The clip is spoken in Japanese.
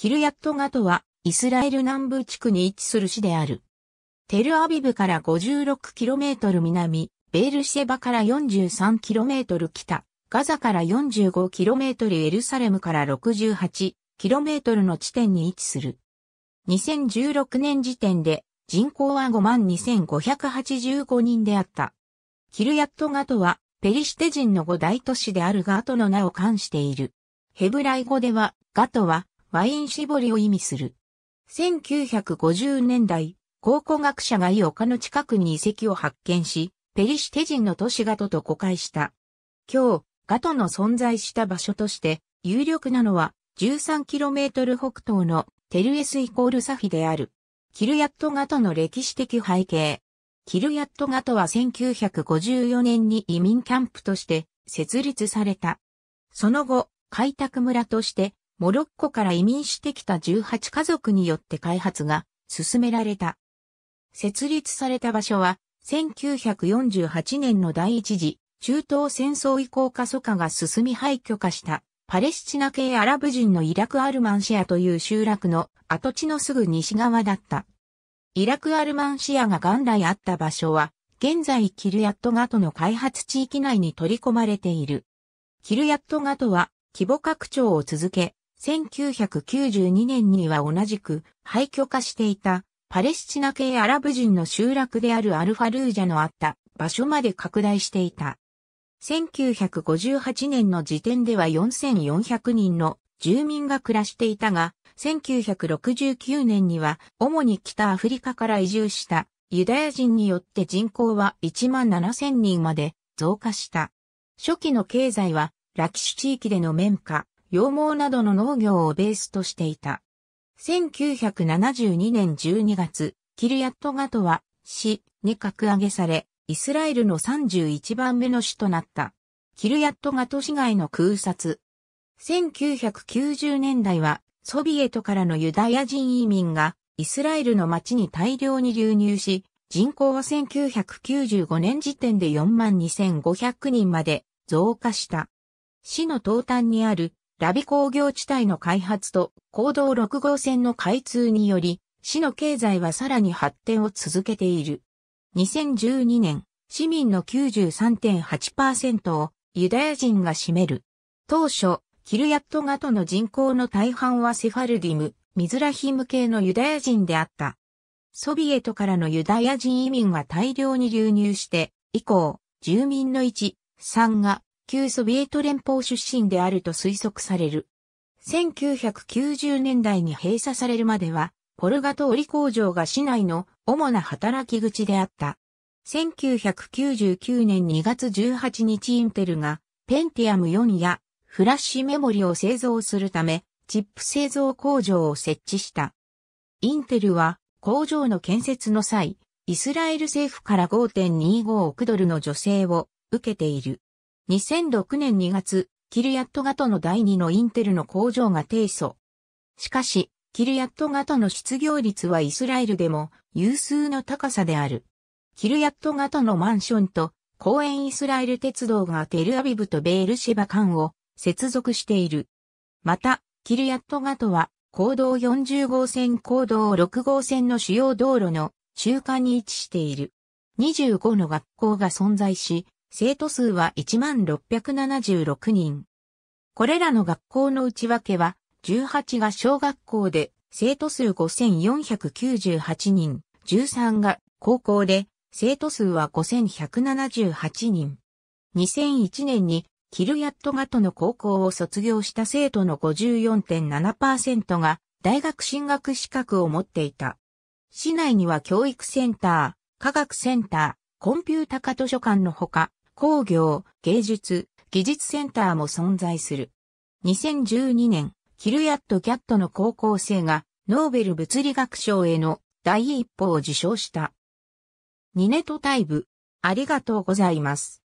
キルヤットガトは、イスラエル南部地区に位置する市である。テルアビブから 56km 南、ベールシェバから 43km 北、ガザから 45km エルサレムから 68km の地点に位置する。2016年時点で人口は52,585人であった。キルヤットガトはペリシテ人の五大都市であるガトの名を冠している。ヘブライ語ではガトはワイン絞りを意味する。1950年代、考古学者が井丘の近くに遺跡を発見し、ペリシテ人の都市ガトと誤解した。今日、ガトの存在した場所として、有力なのは 13km 北東のテルエスイコールサフィである。キルヤットガトの歴史的背景。キルヤットガトは1954年に移民キャンプとして設立された。その後、開拓村としてモロッコから移民してきた18家族によって開発が進められた。設立された場所は、1948年の第一次中東戦争以降過疎化が進み廃墟化したパレスチナ系アラブ人のイラクアルマンシアという集落の跡地のすぐ西側だった。イラクアルマンシアが元来あった場所は、現在キルヤットガトの開発地域内に取り込まれている。キルヤットガトは規模拡張を続け、1992年には同じく廃墟化していたパレスチナ系アラブ人の集落であるアルファルージャのあった場所まで拡大していた。1958年の時点では4400人の住民が暮らしていたが、1969年には主に北アフリカから移住したユダヤ人によって人口は1万7000人まで増加した。初期の経済はラキシュ地域での綿花、羊毛などの農業をベースとしていた。1972年12月、キルヤットガトは、市に格上げされ、イスラエルの31番目の市となった。キルヤットガト市街の空撮。1990年代は、ソビエトからのユダヤ人移民が、イスラエルの町に大量に流入し、人口は1995年時点で42,500人まで増加した。市の東端にあるラビ工業地帯の開発と行動6号線の開通により、市の経済はさらに発展を続けている。2012年、市民の93.8%をユダヤ人が占める。当初、キルヤットガトの人口の大半はセファルディム、ミズラヒム系のユダヤ人であった。ソビエトからのユダヤ人移民が大量に流入して、以降、住民の1、3が旧ソビエト連邦出身であると推測される。1990年代に閉鎖されるまでは、ポルガトり工場が市内の主な働き口であった。1999年2月18日インテルが、ペンティアム4やフラッシュメモリを製造するため、チップ製造工場を設置した。インテルは工場の建設の際、イスラエル政府から5.25億ドルの助成を受けている。2006年2月、キルヤットガトの第2のインテルの工場が提訴。しかし、キルヤットガトの失業率はイスラエルでも有数の高さである。キルヤットガトのマンションと公園イスラエル鉄道がテルアビブとベールシェバ間を接続している。また、キルヤットガトは、公道40号線公道6号線の主要道路の中間に位置している。25の学校が存在し、生徒数は1676人。これらの学校の内訳は、18が小学校で生徒数5498人、13が高校で生徒数は5178人。2001年にキルヤットガトの高校を卒業した生徒の54.7%が大学進学資格を持っていた。市内には教育センター、科学センター、コンピュータ科図書館のほか、工業、芸術、技術センターも存在する。2012年、キルヤット・キャットの高校生がノーベル物理学賞への第一歩を受賞した。ニネトタイブ、ありがとうございます。